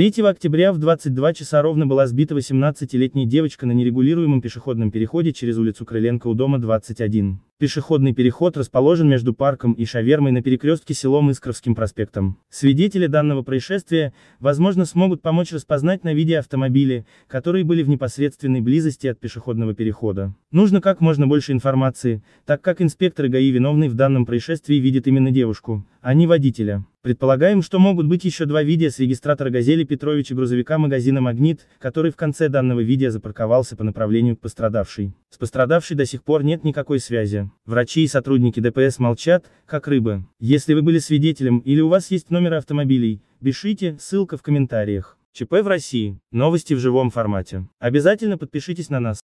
3 октября в 22 часа ровно была сбита 18-летняя девочка на нерегулируемом пешеходном переходе через улицу Крыленко у дома 21. Пешеходный переход расположен между парком и Шавермой на перекрестке селом Искровским проспектом. Свидетели данного происшествия, возможно, смогут помочь распознать на видео автомобили, которые были в непосредственной близости от пешеходного перехода. Нужно как можно больше информации, так как инспекторы ГАИ виновный в данном происшествии видят именно девушку, а не водителя. Предполагаем, что могут быть еще два видео с регистратора «Газели» Петровича грузовика магазина «Магнит», который в конце данного видео запарковался по направлению к пострадавшей. С пострадавшей до сих пор нет никакой связи. Врачи и сотрудники ДПС молчат, как рыбы. Если вы были свидетелем или у вас есть номер автомобилей, пишите, ссылка в комментариях. ЧП в России. Новости в живом формате. Обязательно подпишитесь на нас.